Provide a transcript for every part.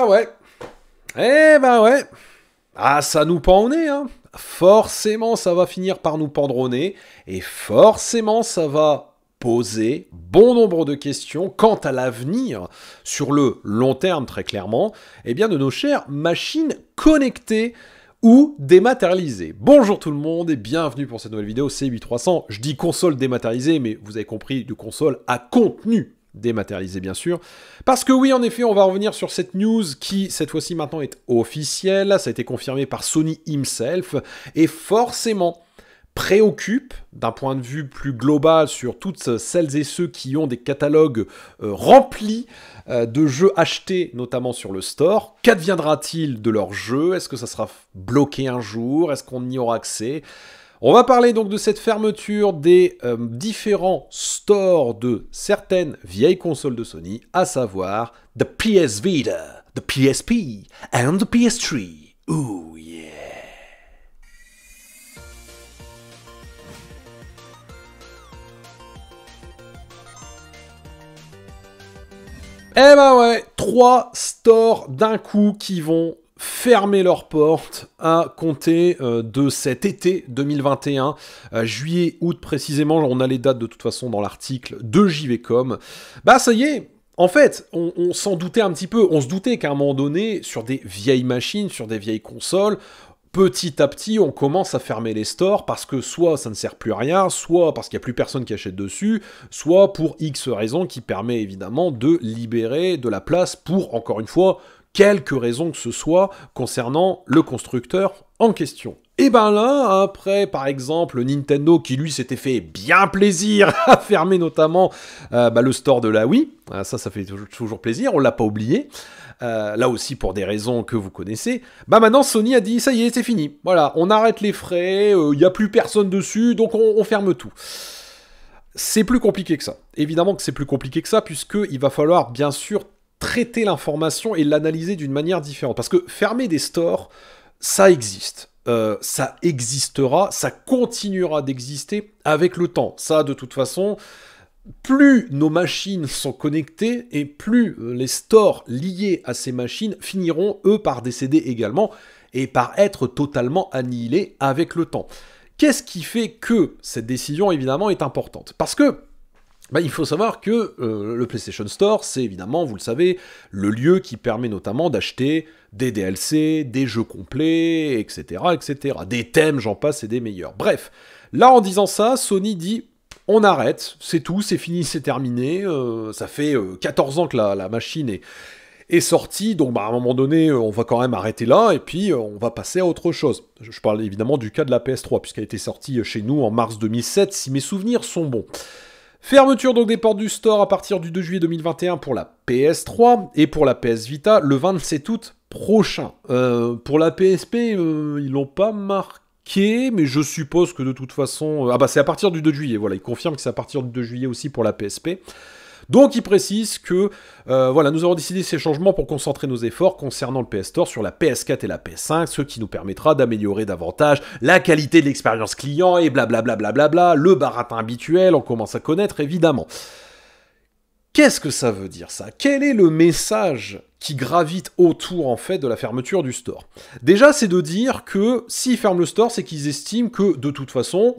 Ah ouais. Eh ben ouais. Ah, ça nous pend au nez, hein. Forcément, ça va finir par nous pendronner Et forcément, ça va poser bon nombre de questions quant à l'avenir, sur le long terme très clairement, eh bien de nos chères machines connectées ou dématérialisées. Bonjour tout le monde et bienvenue pour cette nouvelle vidéo C8300. Je dis console dématérialisée, mais vous avez compris, du console à contenu dématérialisé bien sûr. Parce que oui, en effet, on va revenir sur cette news qui, cette fois-ci maintenant, est officielle, ça a été confirmé par Sony himself, et forcément préoccupe d'un point de vue plus global sur toutes celles et ceux qui ont des catalogues euh, remplis euh, de jeux achetés notamment sur le store. Qu'adviendra-t-il de leurs jeux Est-ce que ça sera bloqué un jour Est-ce qu'on y aura accès on va parler donc de cette fermeture des euh, différents stores de certaines vieilles consoles de Sony, à savoir the PS Vita, the PSP and the PS3. Ooh yeah. Eh ben ouais, trois stores d'un coup qui vont fermer leurs portes à compter euh, de cet été 2021, euh, juillet, août précisément, on a les dates de toute façon dans l'article de JVcom, bah ça y est, en fait, on, on s'en doutait un petit peu, on se doutait qu'à un moment donné, sur des vieilles machines, sur des vieilles consoles, petit à petit, on commence à fermer les stores parce que soit ça ne sert plus à rien, soit parce qu'il n'y a plus personne qui achète dessus, soit pour X raison qui permet évidemment de libérer de la place pour, encore une fois, quelque raison que ce soit concernant le constructeur en question. Et eh ben là, après par exemple Nintendo qui lui s'était fait bien plaisir à fermer notamment euh, bah, le store de la Wii, hein, ça ça fait toujours plaisir, on l'a pas oublié, euh, là aussi pour des raisons que vous connaissez, bah maintenant Sony a dit ça y est c'est fini, voilà on arrête les frais, il euh, n'y a plus personne dessus donc on, on ferme tout. C'est plus compliqué que ça. Évidemment que c'est plus compliqué que ça il va falloir bien sûr traiter l'information et l'analyser d'une manière différente. Parce que fermer des stores, ça existe. Euh, ça existera, ça continuera d'exister avec le temps. Ça, de toute façon, plus nos machines sont connectées et plus euh, les stores liés à ces machines finiront, eux, par décéder également et par être totalement annihilés avec le temps. Qu'est-ce qui fait que cette décision, évidemment, est importante Parce que bah, il faut savoir que euh, le PlayStation Store, c'est évidemment, vous le savez, le lieu qui permet notamment d'acheter des DLC, des jeux complets, etc., etc. Des thèmes, j'en passe, et des meilleurs. Bref, là, en disant ça, Sony dit on arrête, c'est tout, c'est fini, c'est terminé. Euh, ça fait 14 euh, ans que la, machine est, est sortie, donc bah, à un moment donné, on va quand même arrêter là, et puis on va passer à autre chose. Je parle évidemment du cas de la PS3, puisqu'elle a été sortie chez nous en mars 2007, si mes souvenirs sont bons. Fermeture donc des portes du store à partir du 2 juillet 2021 pour la PS3 et pour la PS Vita le 27 août prochain. Euh, pour la PSP, euh, ils l'ont pas marqué, mais je suppose que de toute façon... Euh, ah bah c'est à partir du 2 juillet, voilà, ils confirment que c'est à partir du 2 juillet aussi pour la PSP. Donc il précise que euh, voilà, nous avons décidé ces changements pour concentrer nos efforts concernant le PS Store sur la PS4 et la PS5, ce qui nous permettra d'améliorer davantage la qualité de l'expérience client et blablabla, bla bla bla le baratin habituel, on commence à connaître évidemment. Qu'est-ce que ça veut dire ça Quel est le message qui gravite autour en fait de la fermeture du store Déjà, c'est de dire que s'ils ferment le store, c'est qu'ils estiment que de toute façon,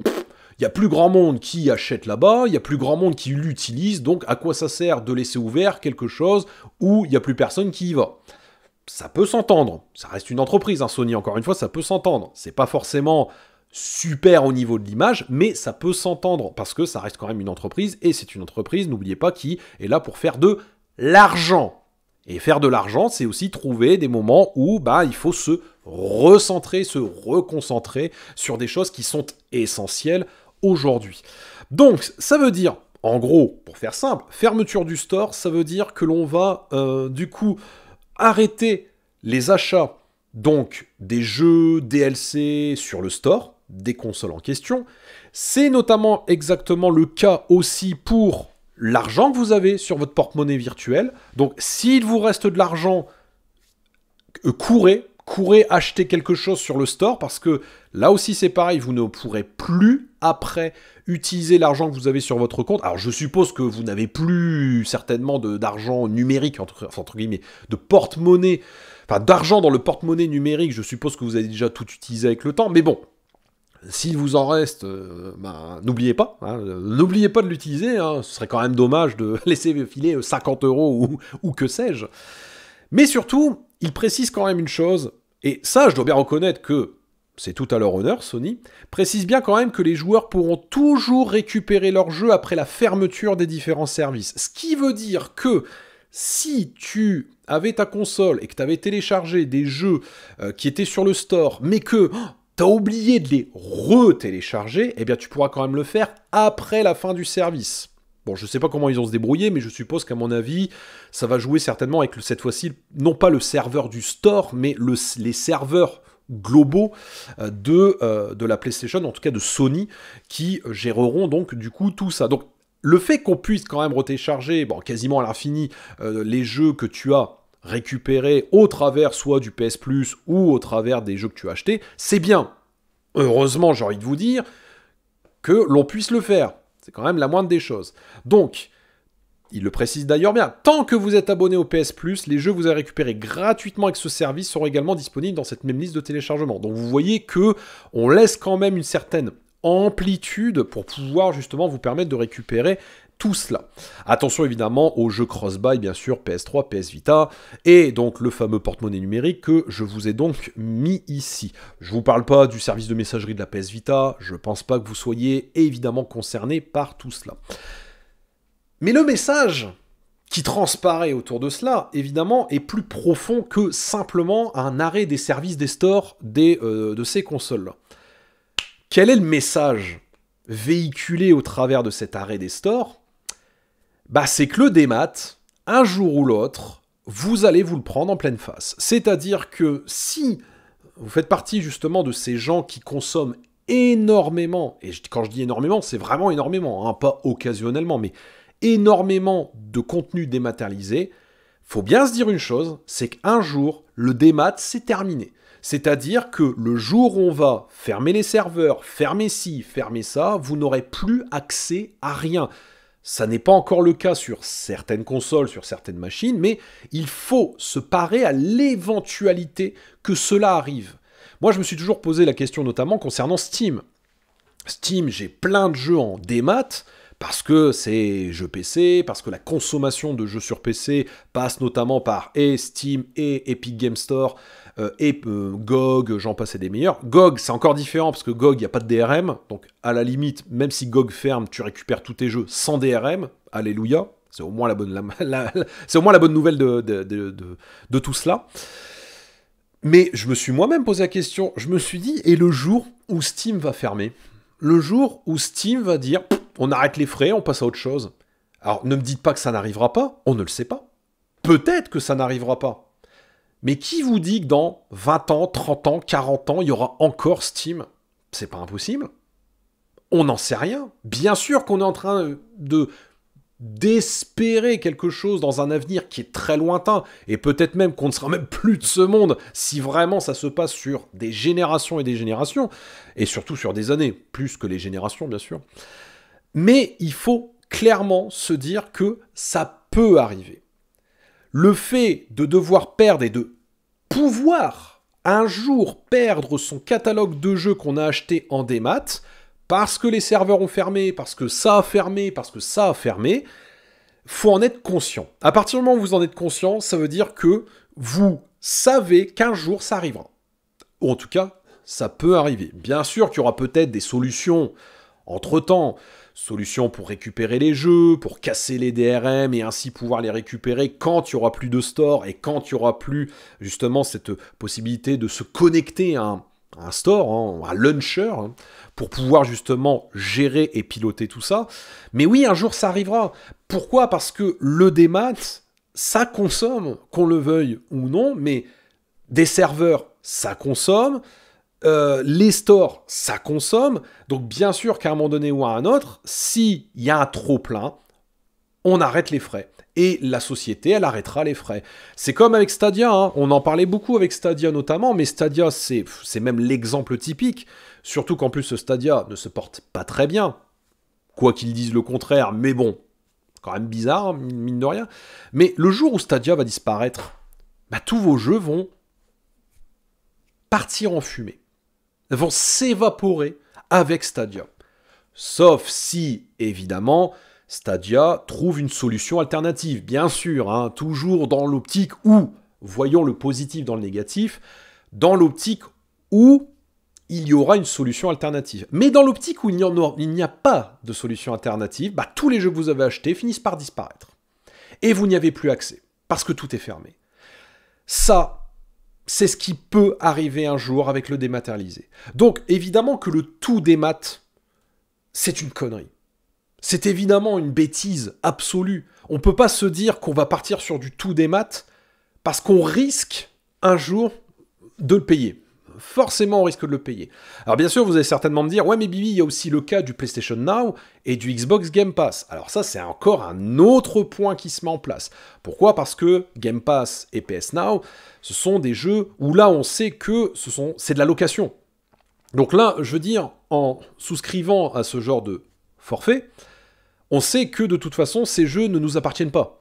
il y a plus grand monde qui achète là-bas, il y a plus grand monde qui l'utilise, donc à quoi ça sert de laisser ouvert quelque chose où il n'y a plus personne qui y va Ça peut s'entendre, ça reste une entreprise, hein, Sony, encore une fois, ça peut s'entendre. C'est pas forcément super au niveau de l'image, mais ça peut s'entendre parce que ça reste quand même une entreprise et c'est une entreprise, n'oubliez pas, qui est là pour faire de l'argent. Et faire de l'argent, c'est aussi trouver des moments où bah, il faut se recentrer, se reconcentrer sur des choses qui sont essentielles aujourd'hui. Donc, ça veut dire, en gros, pour faire simple, fermeture du store, ça veut dire que l'on va euh, du coup arrêter les achats donc des jeux DLC sur le store des consoles en question. C'est notamment exactement le cas aussi pour l'argent que vous avez sur votre porte-monnaie virtuelle. Donc s'il vous reste de l'argent, euh, courez, courez acheter quelque chose sur le store parce que là aussi c'est pareil, vous ne pourrez plus après utiliser l'argent que vous avez sur votre compte. Alors je suppose que vous n'avez plus certainement d'argent numérique, entre, entre, guillemets, de porte-monnaie, enfin d'argent dans le porte-monnaie numérique, je suppose que vous avez déjà tout utilisé avec le temps, mais bon. S'il vous en reste, euh, ben, n'oubliez pas, hein, n'oubliez pas de l'utiliser, hein. ce serait quand même dommage de laisser filer 50 euros ou, ou que sais-je. Mais surtout, il précise quand même une chose, et ça je dois bien reconnaître que c'est tout à leur honneur, Sony, précise bien quand même que les joueurs pourront toujours récupérer leur jeu après la fermeture des différents services. Ce qui veut dire que si tu avais ta console et que tu avais téléchargé des jeux euh, qui étaient sur le store, mais que oh, tu as oublié de les re-télécharger, eh bien tu pourras quand même le faire après la fin du service. Bon, je ne sais pas comment ils ont se débrouillé, mais je suppose qu'à mon avis, ça va jouer certainement avec cette fois-ci, non pas le serveur du store, mais les serveurs globaux euh, de, euh, de la PlayStation, en tout cas de Sony, qui géreront donc du coup tout ça. Donc le fait qu'on puisse quand même retécharger, bon, quasiment à l'infini, euh, les jeux que tu as récupérés au travers soit du PS Plus ou au travers des jeux que tu as achetés, c'est bien. Heureusement, j'ai envie de vous dire que l'on puisse le faire. C'est quand même la moindre des choses. Donc, il le précise d'ailleurs bien, tant que vous êtes abonné au PS Plus, les jeux que vous avez récupérés gratuitement avec ce service seront également disponibles dans cette même liste de téléchargement. Donc vous voyez que on laisse quand même une certaine amplitude pour pouvoir justement vous permettre de récupérer tout cela. Attention évidemment aux jeux cross-buy, bien sûr, PS3, PS Vita, et donc le fameux porte-monnaie numérique que je vous ai donc mis ici. Je ne vous parle pas du service de messagerie de la PS Vita, je pense pas que vous soyez évidemment concerné par tout cela. Mais le message qui transparaît autour de cela, évidemment, est plus profond que simplement un arrêt des services des stores des, euh, de ces consoles-là. Quel est le message véhiculé au travers de cet arrêt des stores bah, C'est que le démat, un jour ou l'autre, vous allez vous le prendre en pleine face. C'est-à-dire que si vous faites partie justement de ces gens qui consomment énormément, et quand je dis énormément, c'est vraiment énormément, hein, pas occasionnellement, mais énormément de contenu dématérialisé, faut bien se dire une chose, c'est qu'un jour, le démat, c'est terminé. C'est-à-dire que le jour où on va fermer les serveurs, fermer ci, fermer ça, vous n'aurez plus accès à rien. Ça n'est pas encore le cas sur certaines consoles, sur certaines machines, mais il faut se parer à l'éventualité que cela arrive. Moi, je me suis toujours posé la question notamment concernant Steam. Steam, j'ai plein de jeux en démat, parce que c'est jeux PC, parce que la consommation de jeux sur PC passe notamment par e, Steam et Epic Game Store et euh, e, euh, GOG, j'en passe des meilleurs. GOG, c'est encore différent parce que GOG, il n'y a pas de DRM, donc à la limite, même si GOG ferme, tu récupères tous tes jeux sans DRM, alléluia, c'est au moins la bonne, c'est au moins la bonne nouvelle de, de tout cela. Mais je me suis moi-même posé la question, je me suis dit, et le jour où Steam va fermer, le jour où Steam va dire on arrête les frais, on passe à autre chose. Alors ne me dites pas que ça n'arrivera pas, on ne le sait pas. Peut-être que ça n'arrivera pas. Mais qui vous dit que dans 20 ans, 30 ans, 40 ans, il y aura encore Steam C'est pas impossible. On n'en sait rien. Bien sûr qu'on est en train de d'espérer quelque chose dans un avenir qui est très lointain, et peut-être même qu'on ne sera même plus de ce monde si vraiment ça se passe sur des générations et des générations, et surtout sur des années, plus que les générations bien sûr. Mais il faut clairement se dire que ça peut arriver. Le fait de devoir perdre et de pouvoir un jour perdre son catalogue de jeux qu'on a acheté en démat, parce que les serveurs ont fermé, parce que ça a fermé, parce que ça a fermé, faut en être conscient. À partir du moment où vous en êtes conscient, ça veut dire que vous savez qu'un jour ça arrivera. Ou en tout cas, ça peut arriver. Bien sûr qu'il y aura peut-être des solutions entre-temps, Solution pour récupérer les jeux, pour casser les DRM et ainsi pouvoir les récupérer quand il n'y aura plus de store et quand il n'y aura plus justement cette possibilité de se connecter à un, store, hein, à un launcher, hein, pour pouvoir justement gérer et piloter tout ça. Mais oui, un jour ça arrivera. Pourquoi Parce que le démat, ça consomme, qu'on le veuille ou non, mais des serveurs, ça consomme, euh, les stores, ça consomme. Donc bien sûr qu'à un moment donné ou à un autre, s'il y a un trop plein, on arrête les frais. Et la société, elle arrêtera les frais. C'est comme avec Stadia, hein. on en parlait beaucoup avec Stadia notamment, mais Stadia, c'est même l'exemple typique. Surtout qu'en plus, Stadia ne se porte pas très bien. Quoi qu'ils disent le contraire, mais bon, quand même bizarre, hein, mine de rien. Mais le jour où Stadia va disparaître, bah, tous vos jeux vont partir en fumée vont s'évaporer avec Stadia. Sauf si, évidemment, Stadia trouve une solution alternative, bien sûr, hein, toujours dans l'optique où, voyons le positif dans le négatif, dans l'optique où il y aura une solution alternative. Mais dans l'optique où il n'y a pas de solution alternative, bah, tous les jeux que vous avez achetés finissent par disparaître. Et vous n'y avez plus accès, parce que tout est fermé. Ça, c'est ce qui peut arriver un jour avec le dématérialisé. Donc évidemment que le tout démat, c'est une connerie. C'est évidemment une bêtise absolue. On ne peut pas se dire qu'on va partir sur du tout démat parce qu'on risque un jour de le payer forcément on risque de le payer. Alors bien sûr, vous allez certainement me dire, ouais mais Bibi, il y a aussi le cas du PlayStation Now et du Xbox Game Pass. Alors ça, c'est encore un autre point qui se met en place. Pourquoi Parce que Game Pass et PS Now, ce sont des jeux où là, on sait que ce sont, c'est de la location. Donc là, je veux dire, en souscrivant à ce genre de forfait, on sait que de toute façon, ces jeux ne nous appartiennent pas.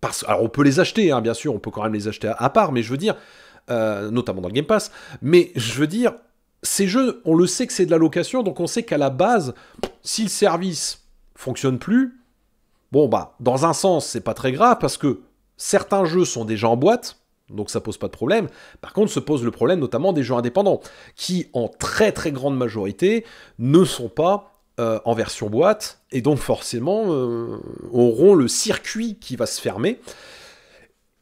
Parce, alors on peut les acheter, hein, bien sûr, on peut quand même les acheter à part, mais je veux dire, euh, notamment dans le Game Pass. Mais je veux dire, ces jeux, on le sait que c'est de la location, donc on sait qu'à la base, si le service fonctionne plus, bon bah, dans un sens, c'est pas très grave parce que certains jeux sont déjà en boîte, donc ça pose pas de problème. Par contre, se pose le problème notamment des jeux indépendants, qui en très très grande majorité ne sont pas euh, en version boîte, et donc forcément euh, auront le circuit qui va se fermer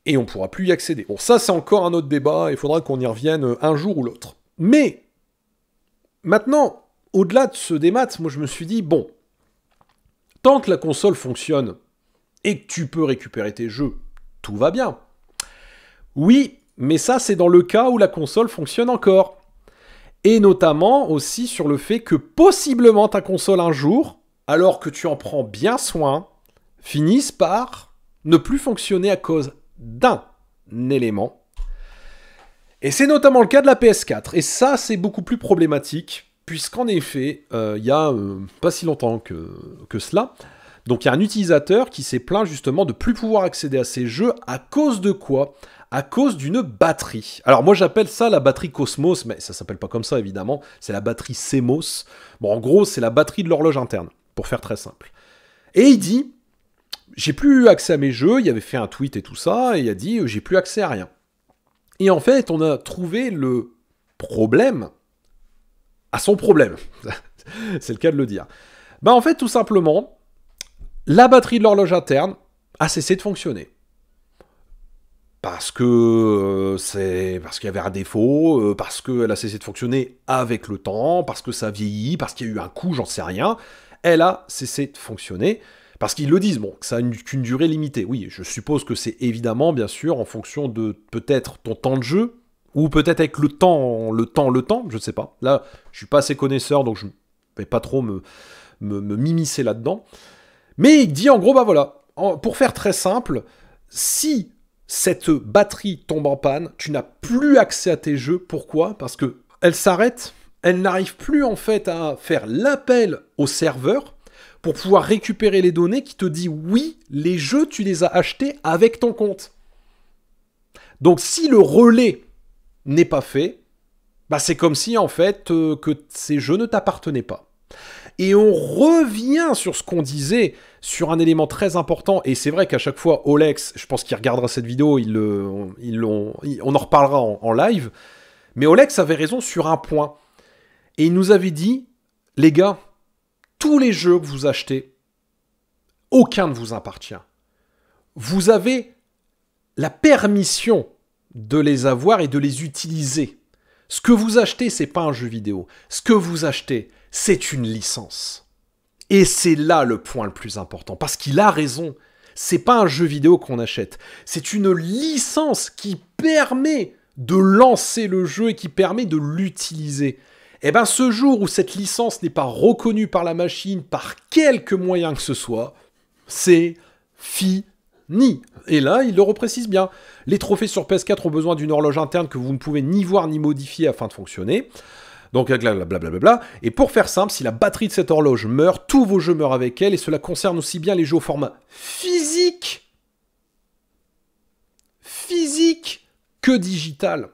et on ne pourra plus y accéder. Bon, ça c'est encore un autre débat, il faudra qu'on y revienne euh, un jour ou l'autre. Mais maintenant, au-delà de ce démat, moi je me suis dit, bon, tant que la console fonctionne et que tu peux récupérer tes jeux, tout va bien. Oui, mais ça c'est dans le cas où la console fonctionne encore. Et notamment aussi sur le fait que possiblement ta console un jour, alors que tu en prends bien soin, finisse par ne plus fonctionner à cause d'un élément. Et c'est notamment le cas de la PS4. Et ça, c'est beaucoup plus problématique, puisqu'en effet, euh, il n'y y a euh, pas si longtemps que, cela, donc il y a un utilisateur qui s'est plaint justement de plus pouvoir accéder à ces jeux à cause de quoi À cause d'une batterie. Alors moi j'appelle ça la batterie Cosmos, mais ça s'appelle pas comme ça évidemment, c'est la batterie Semos. Bon en gros c'est la batterie de l'horloge interne, pour faire très simple. Et il dit, j'ai plus eu accès à mes jeux, il avait fait un tweet et tout ça, et il a dit j'ai plus accès à rien. Et en fait, on a trouvé le problème à son problème. C'est le cas de le dire. Bah en fait, tout simplement, la batterie de l'horloge interne a cessé de fonctionner. Parce que euh, c'est parce qu'il y avait un défaut, euh, parce qu'elle a cessé de fonctionner avec le temps, parce que ça vieillit, parce qu'il y a eu un coup, j'en sais rien. Elle a cessé de fonctionner. Parce qu'ils le disent, bon, que ça a qu'une durée limitée. Oui, je suppose que c'est évidemment, bien sûr, en fonction de peut-être ton temps de jeu, ou peut-être avec le temps, le temps, le temps, je ne sais pas. Là, je suis pas assez connaisseur, donc je ne vais pas trop me, me, là-dedans. Mais il dit en gros, bah voilà, pour faire très simple, si cette batterie tombe en panne, tu n'as plus accès à tes jeux. Pourquoi Parce que elle s'arrête, elle n'arrive plus en fait à faire l'appel au serveur pour pouvoir récupérer les données qui te dit oui, les jeux, tu les as achetés avec ton compte. Donc si le relais n'est pas fait, bah c'est comme si en fait euh, que ces jeux ne t'appartenaient pas. Et on revient sur ce qu'on disait, sur un élément très important, et c'est vrai qu'à chaque fois, Olex, je pense qu'il regardera cette vidéo, il, on, en reparlera en live, mais Olex avait raison sur un point. Et il nous avait dit, les gars, tous les jeux que vous achetez, aucun ne vous appartient. Vous avez la permission de les avoir et de les utiliser. Ce que vous achetez, c'est pas un jeu vidéo. Ce que vous achetez, c'est une licence. Et c'est là le point le plus important, parce qu'il a raison. C'est pas un jeu vidéo qu'on achète, c'est une licence qui permet de lancer le jeu et qui permet de l'utiliser. Eh bien, ce jour où cette licence n'est pas reconnue par la machine par quelque moyen que ce soit, c'est fini. Et là, il le reprécise bien. Les trophées sur PS4 ont besoin d'une horloge interne que vous ne pouvez ni voir ni modifier afin de fonctionner. Donc blablabla. Et pour faire simple, si la batterie de cette horloge meurt, tous vos jeux meurent avec elle, et cela concerne aussi bien les jeux au format physique, physique que digital.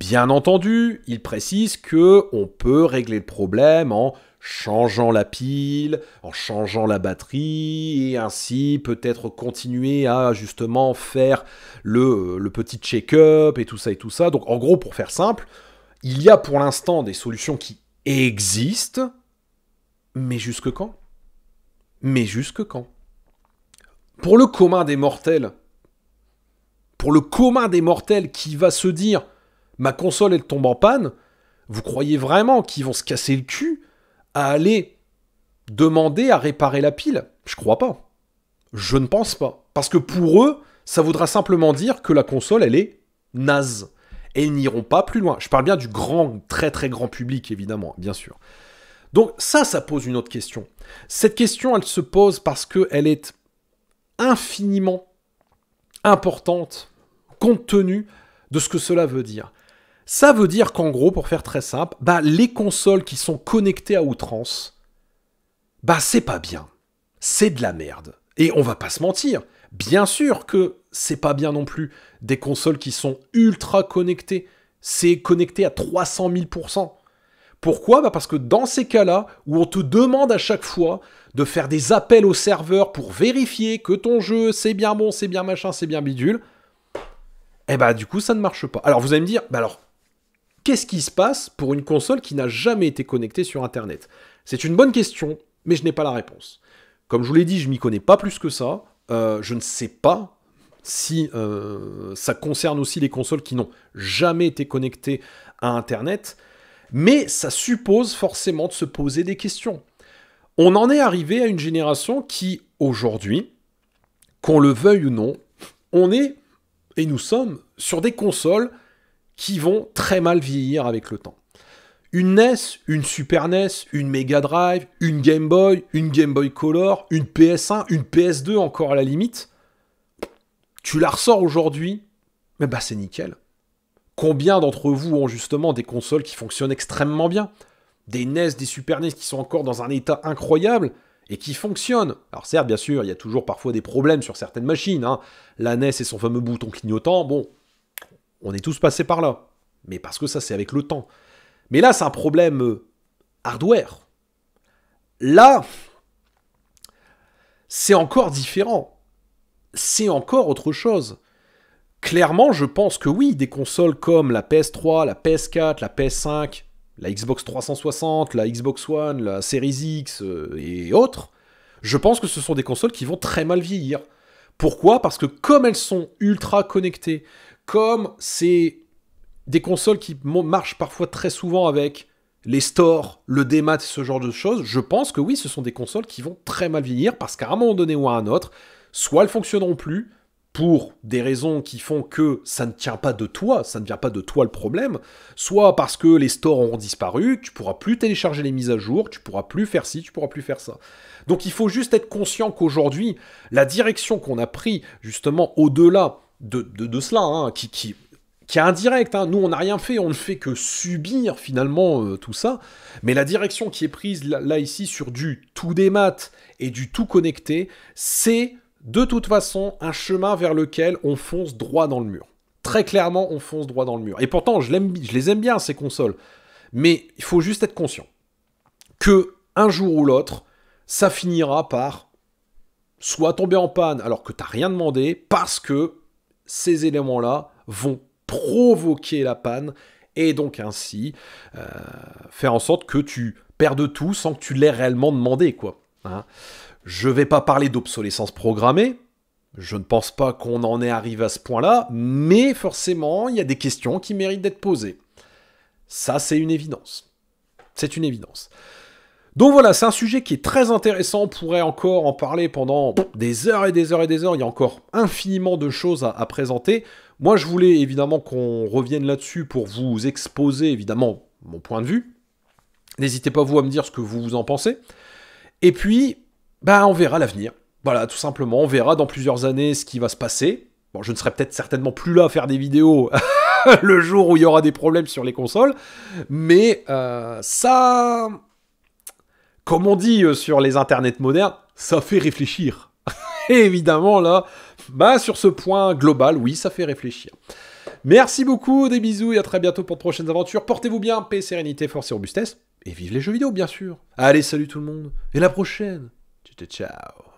Bien entendu, il précise que on peut régler le problème en changeant la pile, en changeant la batterie, et ainsi peut-être continuer à justement faire le petit check-up et tout ça et tout ça. Donc en gros, pour faire simple, il y a pour l'instant des solutions qui existent, mais jusque quand Mais jusque quand Pour le commun des mortels, pour le commun des mortels qui va se dire ma console elle tombe en panne, vous croyez vraiment qu'ils vont se casser le cul à aller demander à réparer la pile Je crois pas. Je ne pense pas. Parce que pour eux, ça voudra simplement dire que la console, elle est naze. Et ils n'iront pas plus loin. Je parle bien du grand, très très grand public, évidemment, bien sûr. Donc ça, ça pose une autre question. Cette question, elle se pose parce qu'elle est infiniment importante compte tenu de ce que cela veut dire. Ça veut dire qu'en gros, pour faire très simple, bah, les consoles qui sont connectées à outrance, bah c'est pas bien. C'est de la merde. Et on va pas se mentir, bien sûr que c'est pas bien non plus. Des consoles qui sont ultra connectées, c'est connecté à 300 000 Pourquoi bah Parce que dans ces cas-là, où on te demande à chaque fois de faire des appels au serveur pour vérifier que ton jeu c'est bien bon, c'est bien machin, c'est bien bidule, eh bah du coup ça ne marche pas. Alors vous allez me dire, bah alors Qu'est-ce qui se passe pour une console qui n'a jamais été connectée sur Internet C'est une bonne question, mais je n'ai pas la réponse. Comme je vous l'ai dit, je m'y connais pas plus que ça. Euh, je ne sais pas si euh, ça concerne aussi les consoles qui n'ont jamais été connectées à Internet, mais ça suppose forcément de se poser des questions. On en est arrivé à une génération qui, aujourd'hui, qu'on le veuille ou non, on est et nous sommes sur des consoles qui vont très mal vieillir avec le temps. Une NES, une Super NES, une Mega Drive, une Game Boy, une Game Boy Color, une PS1, une PS2 encore à la limite, tu la ressors aujourd'hui, mais bah c'est nickel. Combien d'entre vous ont justement des consoles qui fonctionnent extrêmement bien Des NES, des Super NES qui sont encore dans un état incroyable et qui fonctionnent. Alors certes, bien sûr, il y a toujours parfois des problèmes sur certaines machines. Hein. La NES et son fameux bouton clignotant, bon, on est tous passés par là. Mais parce que ça, c'est avec le temps. Mais là, c'est un problème euh, hardware. Là, c'est encore différent. C'est encore autre chose. Clairement, je pense que oui, des consoles comme la PS3, la PS4, la PS5, la Xbox 360, la Xbox One, la Series X euh, et autres, je pense que ce sont des consoles qui vont très mal vieillir. Pourquoi Parce que comme elles sont ultra connectées, comme c'est des consoles qui marchent parfois très souvent avec les stores, le démat, ce genre de choses, je pense que oui, ce sont des consoles qui vont très mal venir parce qu'à un moment donné ou à un autre, soit elles fonctionneront plus pour des raisons qui font que ça ne tient pas de toi, ça ne vient pas de toi le problème, soit parce que les stores auront disparu, tu pourras plus télécharger les mises à jour, tu pourras plus faire ci, tu pourras plus faire ça. Donc il faut juste être conscient qu'aujourd'hui, la direction qu'on a prise justement au-delà de, cela, hein, qui, qui, qui est indirect. Hein. Nous, on n'a rien fait, on ne fait que subir finalement euh, tout ça. Mais la direction qui est prise là, ici sur du tout des maths et du tout connecté, c'est de toute façon un chemin vers lequel on fonce droit dans le mur. Très clairement, on fonce droit dans le mur. Et pourtant, je, je les aime bien ces consoles. Mais il faut juste être conscient que un jour ou l'autre, ça finira par soit tomber en panne alors que tu t'as rien demandé parce que ces éléments-là vont provoquer la panne et donc ainsi euh, faire en sorte que tu perdes tout sans que tu l'aies réellement demandé, quoi. Hein. je ne vais pas parler d'obsolescence programmée, je ne pense pas qu'on en est arrivé à ce point-là, mais forcément, il y a des questions qui méritent d'être posées. Ça, c'est une évidence. C'est une évidence. Donc voilà, c'est un sujet qui est très intéressant, on pourrait encore en parler pendant des heures et des heures et des heures, il y a encore infiniment de choses à, présenter. Moi je voulais évidemment qu'on revienne là-dessus pour vous exposer évidemment mon point de vue. N'hésitez pas vous à me dire ce que vous, vous en pensez. Et puis, bah on verra l'avenir. Voilà, tout simplement, on verra dans plusieurs années ce qui va se passer. Bon, je ne serai peut-être certainement plus là à faire des vidéos le jour où il y aura des problèmes sur les consoles, mais euh, ça comme on dit euh, sur les internets modernes, ça fait réfléchir. évidemment, là, bah, sur ce point global, oui, ça fait réfléchir. Merci beaucoup, des bisous et à très bientôt pour de prochaines aventures. Portez-vous bien, paix, sérénité, force et robustesse. Et vive les jeux vidéo, bien sûr. Allez, salut tout le monde. Et la prochaine. Ciao, ciao.